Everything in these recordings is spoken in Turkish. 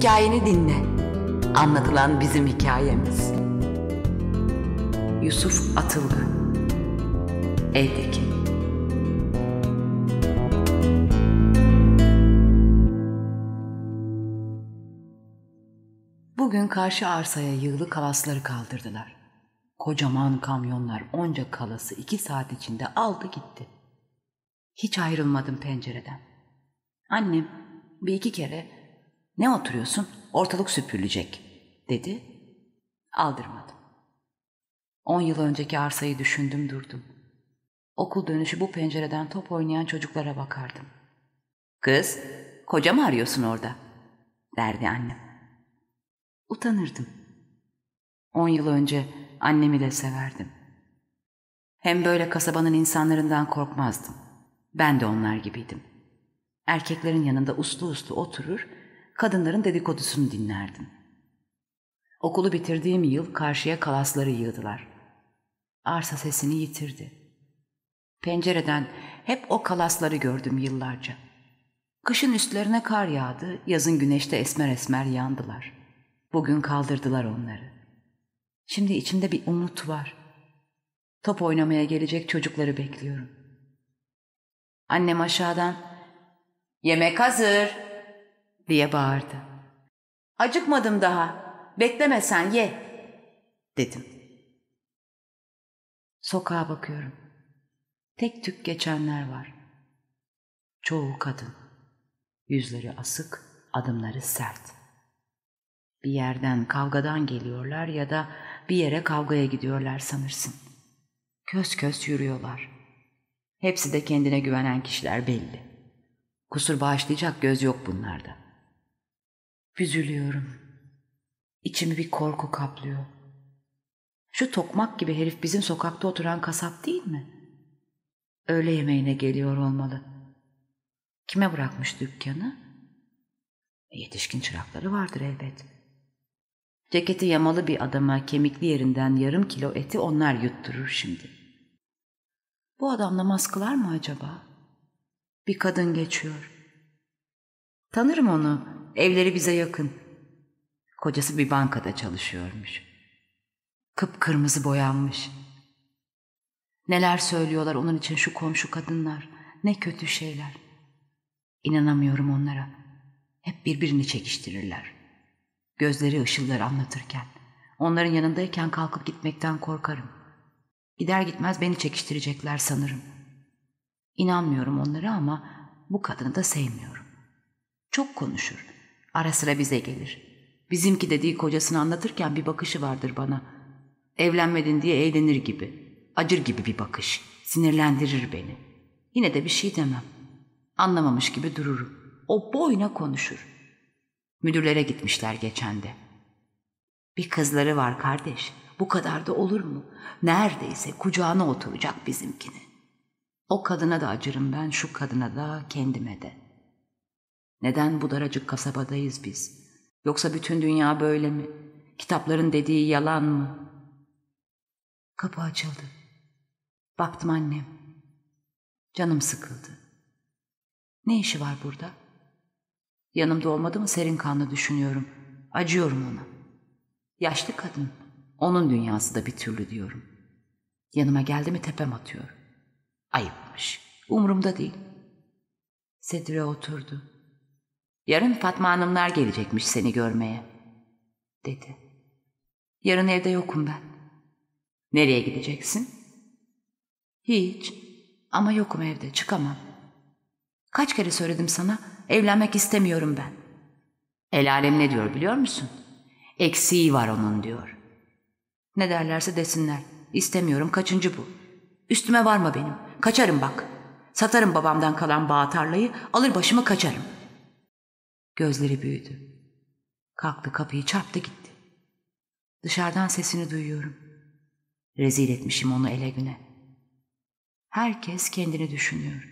hikayeni dinle. Anlatılan bizim hikayemiz. Yusuf Atılgan Evdeki Bugün karşı arsaya yığılı kalasları kaldırdılar. Kocaman kamyonlar onca kalası iki saat içinde aldı gitti. Hiç ayrılmadım pencereden. Annem bir iki kere ne oturuyorsun? Ortalık süpürülecek, dedi. Aldırmadım. On yıl önceki arsayı düşündüm durdum. Okul dönüşü bu pencereden top oynayan çocuklara bakardım. Kız, kocamı arıyorsun orada, derdi annem. Utanırdım. On yıl önce annemi de severdim. Hem böyle kasabanın insanlarından korkmazdım. Ben de onlar gibiydim. Erkeklerin yanında uslu uslu oturur, kadınların dedikodusunu dinlerdim. Okulu bitirdiğim yıl karşıya kalasları yığdılar. Arsa sesini yitirdi. Pencereden hep o kalasları gördüm yıllarca. Kışın üstlerine kar yağdı, yazın güneşte esmer esmer yandılar. Bugün kaldırdılar onları. Şimdi içimde bir umut var. Top oynamaya gelecek çocukları bekliyorum. Annem aşağıdan, ''Yemek hazır.'' diye bağırdı. Acıkmadım daha. Beklemesen ye dedim. Sokağa bakıyorum. Tek tük geçenler var. Çoğu kadın. Yüzleri asık, adımları sert. Bir yerden kavgadan geliyorlar ya da bir yere kavgaya gidiyorlar sanırsın. Köz köz yürüyorlar. Hepsi de kendine güvenen kişiler belli. Kusur bağışlayacak göz yok bunlarda.'' Büzülüyorum. İçimi bir korku kaplıyor. Şu tokmak gibi herif bizim sokakta oturan kasap değil mi? Öğle yemeğine geliyor olmalı. Kime bırakmış dükkanı? E, yetişkin çırakları vardır elbet. Ceketi yamalı bir adama kemikli yerinden yarım kilo eti onlar yutturur şimdi. Bu adam namaz kılar mı acaba? Bir kadın geçiyor. Tanırım onu Evleri bize yakın. Kocası bir bankada çalışıyormuş. Kıpkırmızı boyanmış. Neler söylüyorlar onun için şu komşu kadınlar. Ne kötü şeyler. İnanamıyorum onlara. Hep birbirini çekiştirirler. Gözleri ışıldar anlatırken. Onların yanındayken kalkıp gitmekten korkarım. Gider gitmez beni çekiştirecekler sanırım. İnanmıyorum onlara ama bu kadını da sevmiyorum. Çok konuşur Ara sıra bize gelir. Bizimki dediği kocasını anlatırken bir bakışı vardır bana. Evlenmedin diye eğlenir gibi. Acır gibi bir bakış. Sinirlendirir beni. Yine de bir şey demem. Anlamamış gibi dururum. O boyuna konuşur. Müdürlere gitmişler geçen de. Bir kızları var kardeş. Bu kadar da olur mu? Neredeyse kucağına oturacak bizimkini. O kadına da acırım ben, şu kadına da, kendime de. Neden bu daracık kasabadayız biz? Yoksa bütün dünya böyle mi? Kitapların dediği yalan mı? Kapı açıldı. Baktım annem. Canım sıkıldı. Ne işi var burada? Yanımda olmadı mı serin kanlı düşünüyorum. Acıyorum ona. Yaşlı kadın. Onun dünyası da bir türlü diyorum. Yanıma geldi mi tepem atıyor. Ayıpmış. Umurumda değil. Sedire oturdu. Yarın Fatma Hanımlar gelecekmiş seni görmeye. Dedi. Yarın evde yokum ben. Nereye gideceksin? Hiç. Ama yokum evde çıkamam. Kaç kere söyledim sana evlenmek istemiyorum ben. El alem ne diyor biliyor musun? Eksiği var onun diyor. Ne derlerse desinler. İstemiyorum kaçıncı bu. Üstüme varma benim. Kaçarım bak. Satarım babamdan kalan bağ tarlayı, alır başımı kaçarım.'' Gözleri büyüdü. Kalktı kapıyı çarptı gitti. Dışarıdan sesini duyuyorum. Rezil etmişim onu ele güne. Herkes kendini düşünüyor.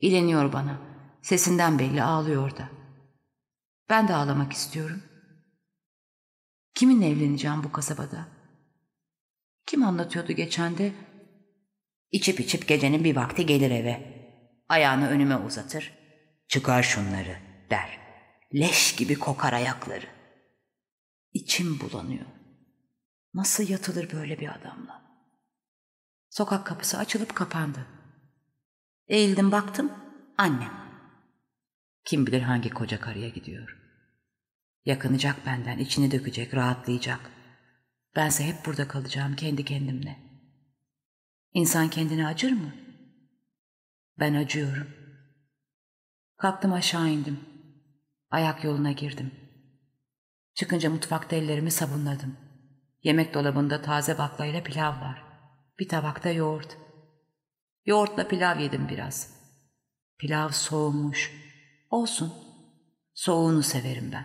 İleniyor bana. Sesinden belli ağlıyor da. Ben de ağlamak istiyorum. Kiminle evleneceğim bu kasabada? Kim anlatıyordu geçen de? İçip içip gecenin bir vakti gelir eve. Ayağını önüme uzatır. Çıkar şunları der.'' leş gibi kokar ayakları. İçim bulanıyor. Nasıl yatılır böyle bir adamla? Sokak kapısı açılıp kapandı. Eğildim baktım, annem. Kim bilir hangi koca karıya gidiyor. Yakınacak benden, içini dökecek, rahatlayacak. Bense hep burada kalacağım kendi kendimle. İnsan kendini acır mı? Ben acıyorum. Kalktım aşağı indim. Ayak yoluna girdim. Çıkınca mutfakta ellerimi sabunladım. Yemek dolabında taze baklayla pilav var. Bir tabakta yoğurt. Yoğurtla pilav yedim biraz. Pilav soğumuş. Olsun. Soğuğunu severim ben.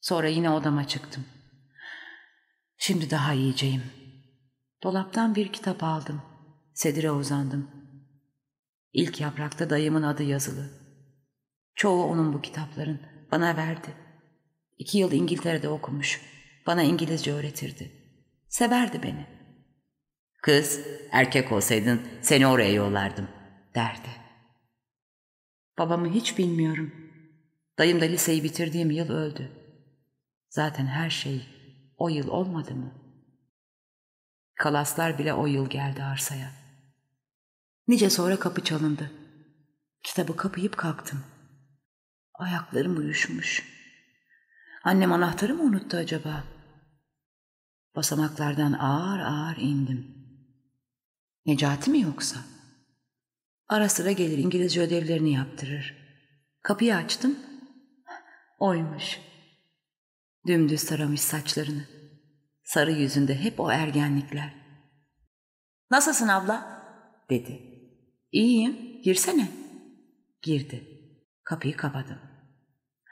Sonra yine odama çıktım. Şimdi daha yiyeceğim. Dolaptan bir kitap aldım. Sedire uzandım. İlk yaprakta dayımın adı yazılı. Çoğu onun bu kitapların. Bana verdi. İki yıl İngiltere'de okumuş. Bana İngilizce öğretirdi. Severdi beni. Kız, erkek olsaydın seni oraya yollardım, derdi. Babamı hiç bilmiyorum. Dayım da liseyi bitirdiğim yıl öldü. Zaten her şey o yıl olmadı mı? Kalaslar bile o yıl geldi arsaya. Nice sonra kapı çalındı. Kitabı kapayıp kalktım.'' Ayaklarım uyuşmuş. Annem anahtarı mı unuttu acaba? Basamaklardan ağır ağır indim. Necati mi yoksa? Ara sıra gelir İngilizce ödevlerini yaptırır. Kapıyı açtım. Oymuş. Dümdüz saramış saçlarını. Sarı yüzünde hep o ergenlikler. Nasılsın abla? dedi. İyiyim, girsene. Girdi. Kapıyı kapadım.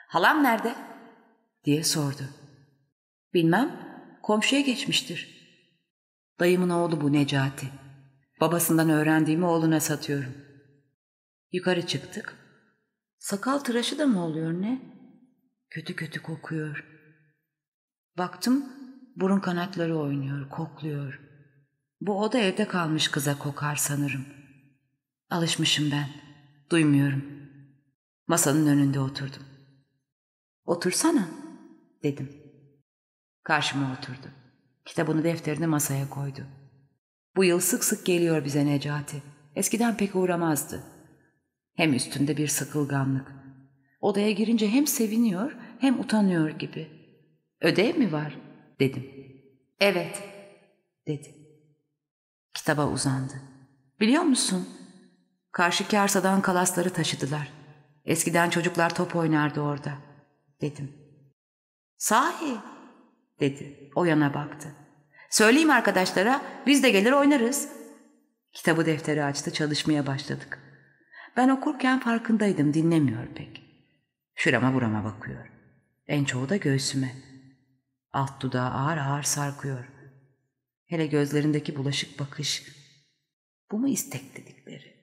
Halam nerede? diye sordu. Bilmem, komşuya geçmiştir. Dayımın oğlu bu Necati. Babasından öğrendiğimi oğluna satıyorum. Yukarı çıktık. Sakal tıraşı da mı oluyor ne? Kötü kötü kokuyor. Baktım burun kanatları oynuyor, kokluyor. Bu oda evde kalmış kıza kokar sanırım. Alışmışım ben. Duymuyorum.'' Masanın önünde oturdum. Otursana dedim. Karşıma oturdu. Kitabını defterini masaya koydu. Bu yıl sık sık geliyor bize Necati. Eskiden pek uğramazdı. Hem üstünde bir sıkılganlık. Odaya girince hem seviniyor hem utanıyor gibi. Ödev mi var? dedim. Evet dedi. Kitaba uzandı. Biliyor musun? Karşı karsadan kalasları taşıdılar. Eskiden çocuklar top oynardı orada, dedim. Sahi, dedi. O yana baktı. Söyleyeyim arkadaşlara, biz de gelir oynarız. Kitabı defteri açtı, çalışmaya başladık. Ben okurken farkındaydım, dinlemiyor pek. Şurama burama bakıyor. En çoğu da göğsüme. Alt dudağı ağır ağır sarkıyor. Hele gözlerindeki bulaşık bakış. Bu mu istek dedikleri?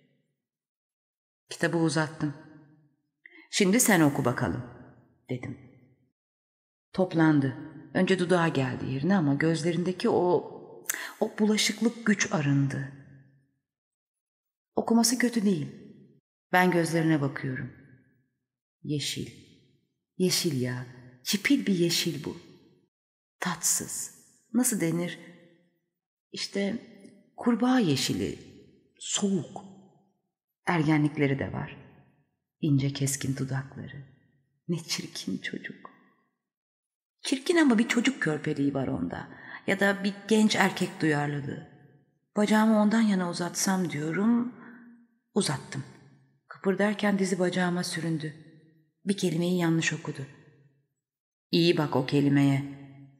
Kitabı uzattım. Şimdi sen oku bakalım, dedim. Toplandı. Önce dudağa geldi yerine ama gözlerindeki o, o bulaşıklık güç arındı. Okuması kötü değil. Ben gözlerine bakıyorum. Yeşil. Yeşil ya. Çipil bir yeşil bu. Tatsız. Nasıl denir? İşte kurbağa yeşili. Soğuk. Ergenlikleri de var ince keskin dudakları. Ne çirkin çocuk. Çirkin ama bir çocuk körpeliği var onda ya da bir genç erkek duyarlılığı. Bacağımı ondan yana uzatsam diyorum, uzattım. kıpırderken dizi bacağıma süründü. Bir kelimeyi yanlış okudu. İyi bak o kelimeye,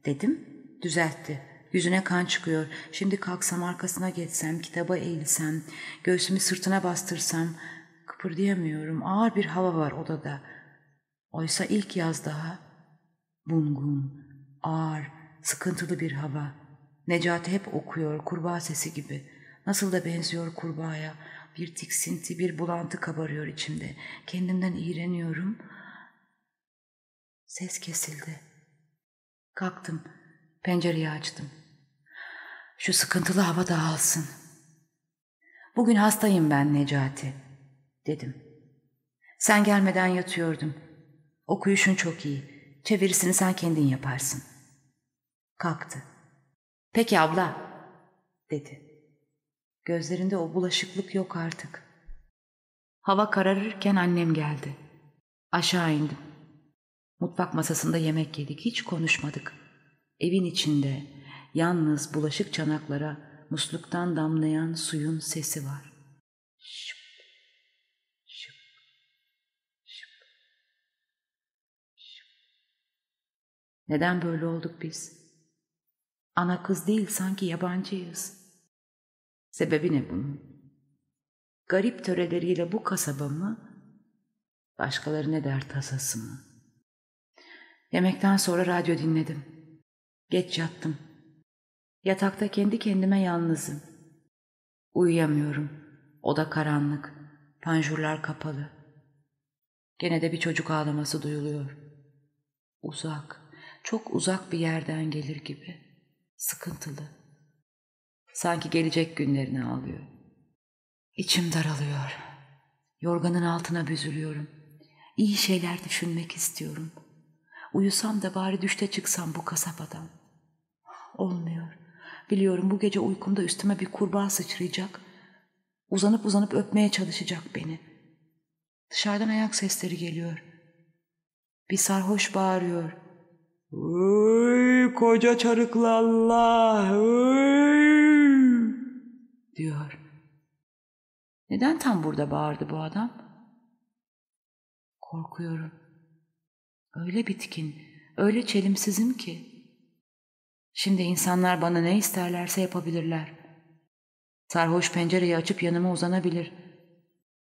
dedim. Düzeltti. Yüzüne kan çıkıyor. Şimdi kalksam arkasına geçsem, kitaba eğilsem, göğsümü sırtına bastırsam, Kıpırdayamıyorum, ağır bir hava var odada. Oysa ilk yaz daha bungun, ağır, sıkıntılı bir hava. Necati hep okuyor, kurbağa sesi gibi. Nasıl da benziyor kurbağaya. Bir tiksinti, bir bulantı kabarıyor içimde. Kendimden iğreniyorum. Ses kesildi. Kalktım, pencereyi açtım. Şu sıkıntılı hava dağılsın. Bugün hastayım ben Necati.'' dedim. Sen gelmeden yatıyordum. Okuyuşun çok iyi. Çevirisini sen kendin yaparsın. Kalktı. Peki abla, dedi. Gözlerinde o bulaşıklık yok artık. Hava kararırken annem geldi. Aşağı indim. Mutfak masasında yemek yedik, hiç konuşmadık. Evin içinde yalnız bulaşık çanaklara musluktan damlayan suyun sesi var. Şıp. Neden böyle olduk biz? Ana kız değil sanki yabancıyız. Sebebi ne bunun? Garip töreleriyle bu kasaba mı? ne der tasası mı? Yemekten sonra radyo dinledim. Geç yattım. Yatakta kendi kendime yalnızım. Uyuyamıyorum. Oda karanlık. Panjurlar kapalı. Gene de bir çocuk ağlaması duyuluyor. Uzak çok uzak bir yerden gelir gibi. Sıkıntılı. Sanki gelecek günlerini ağlıyor. İçim daralıyor. Yorganın altına büzülüyorum. İyi şeyler düşünmek istiyorum. Uyusam da bari düşte çıksam bu kasabadan. Olmuyor. Biliyorum bu gece uykumda üstüme bir kurbağa sıçrayacak. Uzanıp uzanıp öpmeye çalışacak beni. Dışarıdan ayak sesleri geliyor. Bir sarhoş bağırıyor. Uy, koca çarıklı Allah uy, diyor. Neden tam burada bağırdı bu adam? Korkuyorum. Öyle bitkin, öyle çelimsizim ki. Şimdi insanlar bana ne isterlerse yapabilirler. Sarhoş pencereyi açıp yanıma uzanabilir.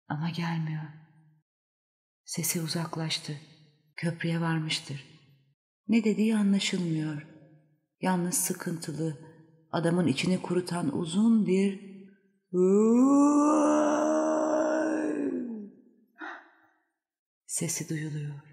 Ama gelmiyor. Sesi uzaklaştı. Köprüye varmıştır. Ne dediği anlaşılmıyor. Yalnız sıkıntılı, adamın içini kurutan uzun bir sesi duyuluyor.